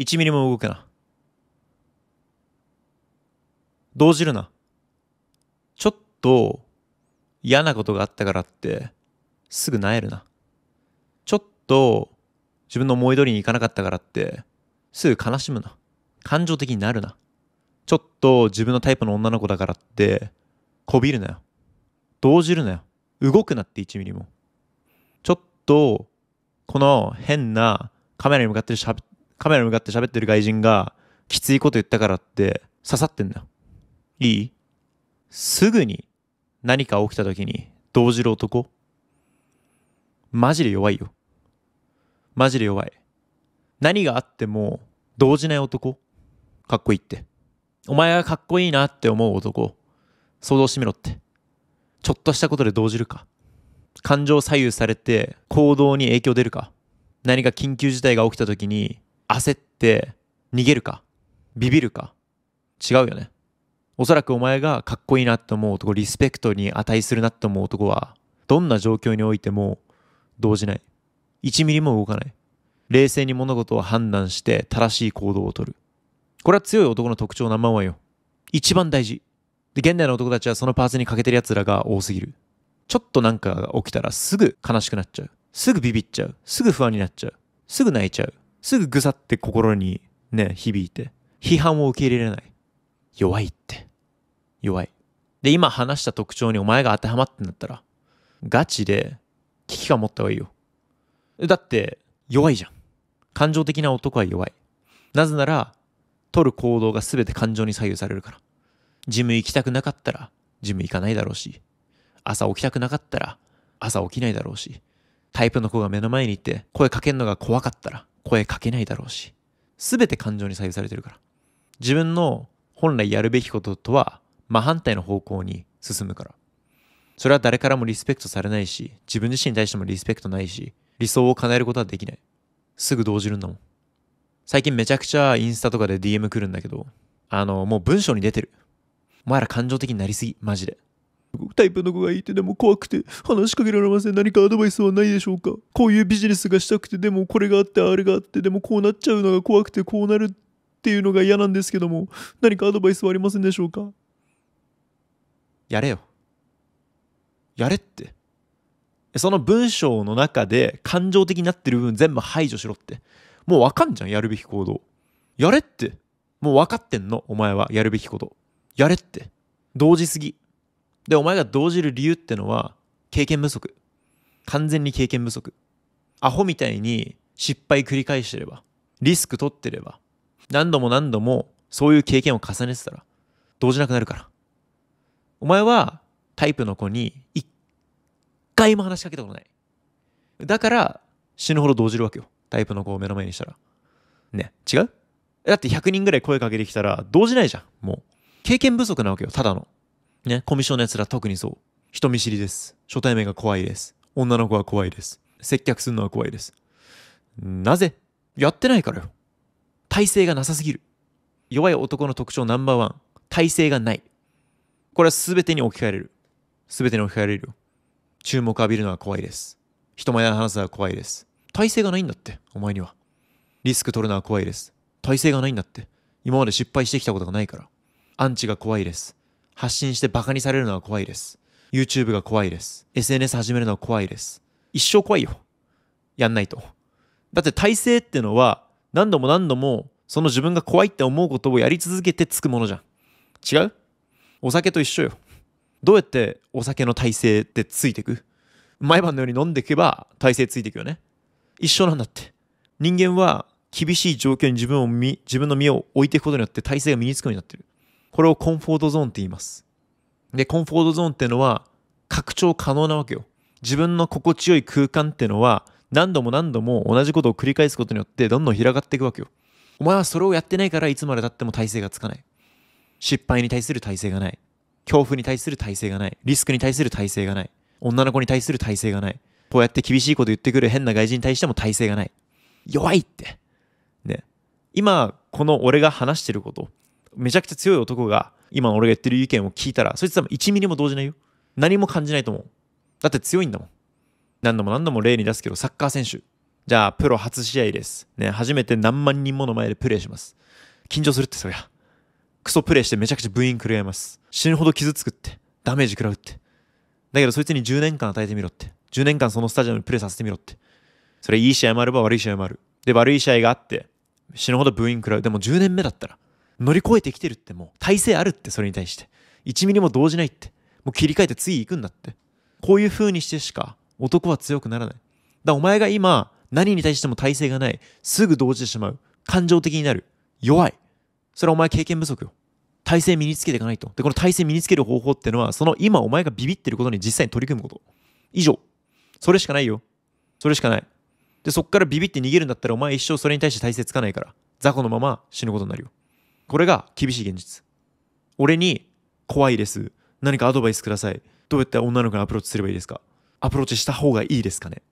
1ミリも動くな。動じるな。ちょっと嫌なことがあったからってすぐ萎えるな。ちょっと自分の思い通りにいかなかったからってすぐ悲しむな。感情的になるな。ちょっと自分のタイプの女の子だからってこびるなよ。動じるなよ。動くなって1ミリも。ちょっとこの変なカメラに向かって喋っカメラ向かって喋ってる外人が、きついこと言ったからって、刺さってんだよ。いいすぐに何か起きた時に動じる男マジで弱いよ。マジで弱い。何があっても動じない男かっこいいって。お前がかっこいいなって思う男想像してみろって。ちょっとしたことで動じるか。感情左右されて行動に影響出るか。何か緊急事態が起きた時に焦って逃げるかビビるか違うよねおそらくお前がかっこいいなって思う男リスペクトに値するなって思う男はどんな状況においても動じない1ミリも動かない冷静に物事を判断して正しい行動をとるこれは強い男の特徴ナンバーワンよ一番大事で現代の男たちはそのパーツに欠けてるやつらが多すぎるちょっとなんかが起きたらすぐ悲しくなっちゃうすぐビビっちゃうすぐ不安になっちゃうすぐ泣いちゃうすぐぐさって心にね、響いて、批判を受け入れれない。弱いって。弱い。で、今話した特徴にお前が当てはまってんだったら、ガチで危機感持った方がいいよ。だって、弱いじゃん。感情的な男は弱い。なぜなら、取る行動が全て感情に左右されるから。ジム行きたくなかったら、ジム行かないだろうし、朝起きたくなかったら、朝起きないだろうし、タイプの子が目の前にいて声かけるのが怖かったら、声かけないだろうし、全て感情に左右されてるから。自分の本来やるべきこととは真反対の方向に進むから。それは誰からもリスペクトされないし、自分自身に対してもリスペクトないし、理想を叶えることはできない。すぐ動じるんだもん。最近めちゃくちゃインスタとかで DM 来るんだけど、あの、もう文章に出てる。お前ら感情的になりすぎ、マジで。タイプの子がいてでも怖くて話しかけられません何かアドバイスはないでしょうかこういうビジネスがしたくてでもこれがあってあれがあってでもこうなっちゃうのが怖くてこうなるっていうのが嫌なんですけども何かアドバイスはありませんでしょうかやれよやれってその文章の中で感情的になってる部分全部排除しろってもうわかんじゃんやるべき行動やれってもう分かってんのお前はやるべきことやれって同時すぎで、お前が動じる理由ってのは、経験不足。完全に経験不足。アホみたいに失敗繰り返してれば、リスク取ってれば、何度も何度もそういう経験を重ねてたら、動じなくなるから。お前はタイプの子に一回も話しかけたことない。だから死ぬほど動じるわけよ。タイプの子を目の前にしたら。ね、違うだって100人ぐらい声かけてきたら動じないじゃん、もう。経験不足なわけよ、ただの。ね、コミッションの奴ら特にそう。人見知りです。初対面が怖いです。女の子は怖いです。接客するのは怖いです。なぜやってないからよ。体勢がなさすぎる。弱い男の特徴ナンバーワン。体勢がない。これは全てに置き換えれる。全てに置き換えれるよ。注目浴びるのは怖いです。人前で話すのは怖いです。体勢がないんだって、お前には。リスク取るのは怖いです。体勢がないんだって。今まで失敗してきたことがないから。アンチが怖いです。発信してバカにされるのは怖いです。YouTube が怖いです。SNS 始めるのは怖いです。一生怖いよ。やんないと。だって体制ってのは何度も何度もその自分が怖いって思うことをやり続けてつくものじゃん。違うお酒と一緒よ。どうやってお酒の体制ってついてく毎晩のように飲んでいけば体制ついていくよね。一緒なんだって。人間は厳しい状況に自分を自分の身を置いていくことによって体制が身につくようになってる。これをコンフォートゾーンって言います。で、コンフォートゾーンってのは拡張可能なわけよ。自分の心地よい空間ってのは何度も何度も同じことを繰り返すことによってどんどん広がっていくわけよ。お前はそれをやってないからいつまでたっても体勢がつかない。失敗に対する体勢がない。恐怖に対する体勢がない。リスクに対する体勢がない。女の子に対する体勢がない。こうやって厳しいこと言ってくる変な外人に対しても体勢がない。弱いって。ね。今、この俺が話してること、めちゃくちゃ強い男が、今俺が言ってる意見を聞いたら、そいつ多分1ミリも動じないよ。何も感じないと思う。だって強いんだもん。何度も何度も例に出すけど、サッカー選手。じゃあ、プロ初試合です。ね、初めて何万人もの前でプレーします。緊張するって、そりゃ。クソプレイしてめちゃくちゃ部員食らいます。死ぬほど傷つくって。ダメージ食らうって。だけどそいつに10年間与えてみろって。10年間そのスタジアムにプレイさせてみろって。それいい試合もあれば悪い試合もある。で、悪い試合があって、死ぬほど部員食らう。でも10年目だったら、乗り越えてきてるってもう体勢あるってそれに対して1ミリも動じないってもう切り替えて次行くんだってこういう風にしてしか男は強くならないだお前が今何に対しても体勢がないすぐ動じてしまう感情的になる弱いそれはお前経験不足よ体制身につけていかないとでこの体制身につける方法ってのはその今お前がビビってることに実際に取り組むこと以上それしかないよそれしかないでそっからビビって逃げるんだったらお前一生それに対して体勢つかないから雑魚のまま死ぬことになるよこれが厳しい現実俺に怖いです何かアドバイスくださいどうやって女の子にアプローチすればいいですかアプローチした方がいいですかね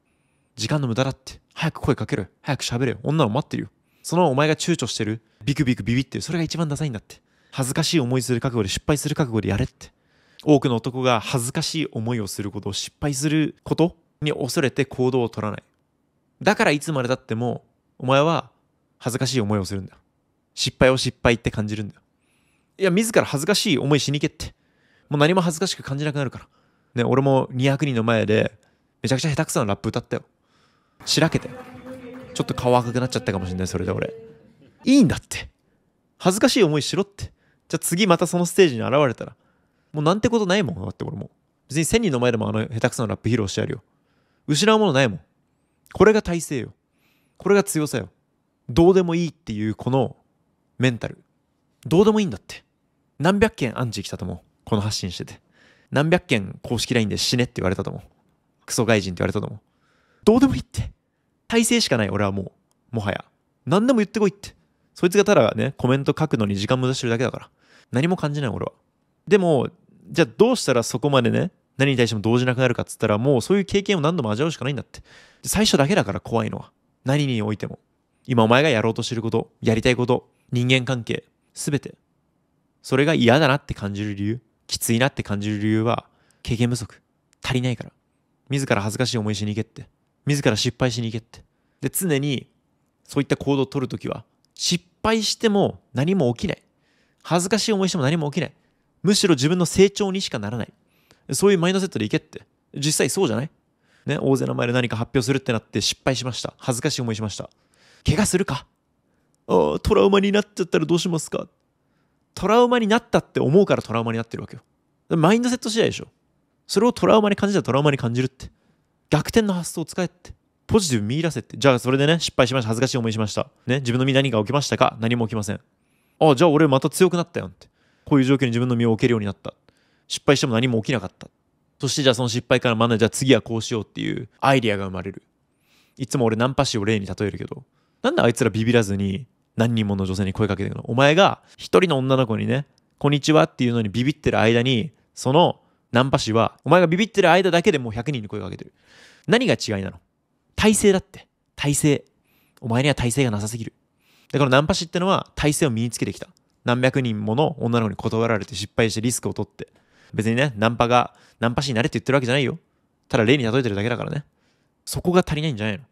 時間の無駄だって早く声かけろ早く喋れよ女子待ってるよそのお前が躊躇してるビクビクビビってるそれが一番ダサいんだって恥ずかしい思いする覚悟で失敗する覚悟でやれって多くの男が恥ずかしい思いをすることを失敗することに恐れて行動を取らないだからいつまでたってもお前は恥ずかしい思いをするんだ失敗を失敗って感じるんだよ。いや、自ら恥ずかしい思いしに行けって。もう何も恥ずかしく感じなくなるから。ね、俺も200人の前で、めちゃくちゃ下手くそなラップ歌ったよ。しらけて。ちょっと顔赤くなっちゃったかもしれない、それで俺。いいんだって。恥ずかしい思いしろって。じゃあ次またそのステージに現れたら。もうなんてことないもん、って俺も。別に1000人の前でもあの下手くそなラップ披露してやるよ。失うものないもん。これが体制よ。これが強さよ。どうでもいいっていうこのメンタル。どうでもいいんだって。何百件アンチ来たと思う。この発信してて。何百件公式 LINE で死ねって言われたと思う。クソ外人って言われたと思う。どうでもいいって。体制しかない俺はもう。もはや。何でも言ってこいって。そいつがただね、コメント書くのに時間無駄してるだけだから。何も感じない俺は。でも、じゃあどうしたらそこまでね、何に対しても動じなくなるかっつったら、もうそういう経験を何度も味わうしかないんだって。最初だけだから怖いのは。何においても。今お前がやろうとしてること、やりたいこと、人間関係、すべて。それが嫌だなって感じる理由、きついなって感じる理由は、経験不足。足りないから。自ら恥ずかしい思いしに行けって。自ら失敗しに行けって。で、常に、そういった行動を取るときは、失敗しても何も起きない。恥ずかしい思いしても何も起きない。むしろ自分の成長にしかならない。そういうマインドセットで行けって。実際そうじゃないね、大勢の前で何か発表するってなって失敗しました。恥ずかしい思いしました。怪我するかトラウマになっちゃったらどうしますかトラウマになったって思うからトラウマになってるわけよ。マインドセット次第でしょ。それをトラウマに感じたらトラウマに感じるって。逆転の発想を使えって。ポジティブ見出せって。じゃあそれでね、失敗しました。恥ずかしい思いしました。ね、自分の身に何か起きましたか何も起きません。ああ、じゃあ俺また強くなったよって。こういう状況に自分の身を置けるようになった。失敗しても何も起きなかった。そしてじゃあその失敗からまだじゃあ次はこうしようっていうアイディアが生まれる。いつも俺ナンパ師を例に例えるけど、なんであいつらビビらずに何人もの女性に声かけてるの。お前が一人の女の子にね、こんにちはっていうのにビビってる間に、そのナンパ師は、お前がビビってる間だけでもう100人に声かけてる。何が違いなの体制だって。体制。お前には体制がなさすぎる。で、このナンパ師ってのは体制を身につけてきた。何百人もの女の子に断られて失敗してリスクを取って。別にね、ナンパが、ナンパ師になれって言ってるわけじゃないよ。ただ例に例えてるだけだからね。そこが足りないんじゃないの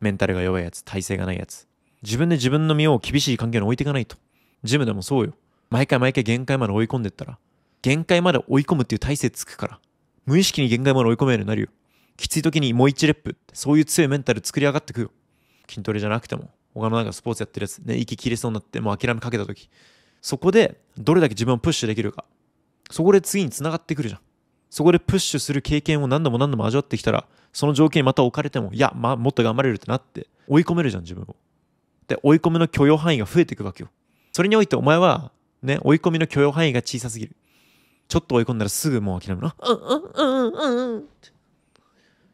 メンタルが弱いやつ、体制がないやつ。自分で自分の身を厳しい環境に置いていかないと。ジムでもそうよ。毎回毎回限界まで追い込んでったら、限界まで追い込むっていう体制つくから、無意識に限界まで追い込めるようになるよ。きつい時にもう一レップ、って、そういう強いメンタル作り上がってくよ。筋トレじゃなくても、他のなんかスポーツやってるやつ、ね、息切れそうになってもう諦めかけた時、そこでどれだけ自分をプッシュできるか。そこで次につながってくるじゃん。そこでプッシュする経験を何度も何度も味わってきたら、その条件にまた置かれても、いや、まもっと頑張れるってなって、追い込めるじゃん、自分を。って追い込みの許容範囲が増えていくわけよ。それにおいてお前は、ね、追い込みの許容範囲が小さすぎる。ちょっと追い込んだらすぐもう諦めるな。うんうんうんうんうん。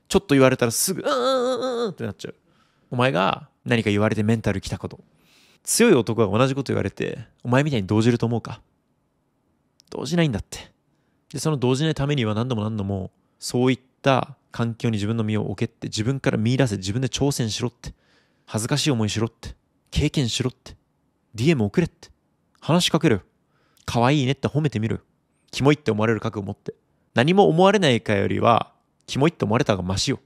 ちょっと言われたらすぐ、うんうんうんってなっちゃう。お前が何か言われてメンタル来たこと。強い男が同じこと言われて、お前みたいに動じると思うか動じないんだって。で、その動じないためには何度も何度も、そういった環境に自分の身を置けって、自分から見いだせ、自分で挑戦しろって、恥ずかしい思いしろって、経験しろって。DM 送れって。話しかける。可愛いねって褒めてみる。キモいって思われる覚悟を持って。何も思われないかよりは、キモいって思われた方がマシよ。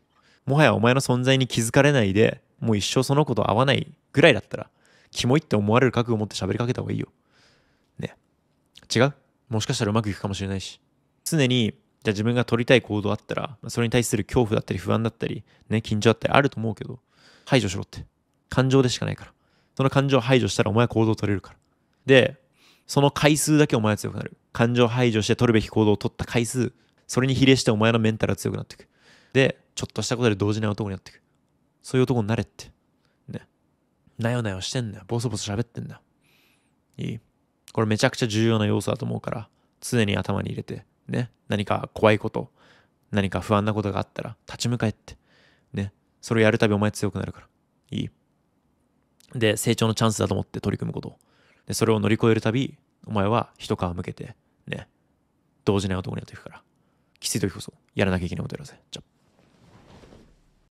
もはやお前の存在に気づかれないで、もう一生その子と会わないぐらいだったら、キモいって思われる覚悟を持って喋りかけた方がいいよ。ね。違うもしかしたらうまくいくかもしれないし。常に、じゃあ自分が取りたい行動あったら、それに対する恐怖だったり不安だったり、ね、緊張だったりあると思うけど、排除しろって。感情でしかないから。その感情を排除したらお前は行動を取れるから。で、その回数だけお前は強くなる。感情を排除して取るべき行動を取った回数、それに比例してお前のメンタルが強くなっていく。で、ちょっとしたことで同時な男になっていく。そういう男になれって。ね。なよなよしてんだよ。ボソボソ喋ってんだよ。いいこれめちゃくちゃ重要な要素だと思うから、常に頭に入れて、ね。何か怖いこと、何か不安なことがあったら、立ち向かえって。ね。それをやるたびお前強くなるから。いいで、成長のチャンスだと思って取り組むこと。で、それを乗り越えるたび、お前は一皮むけて、ね、動じない男になっていくから、きつい時こそやらなきゃいけないことやろうぜ。じゃ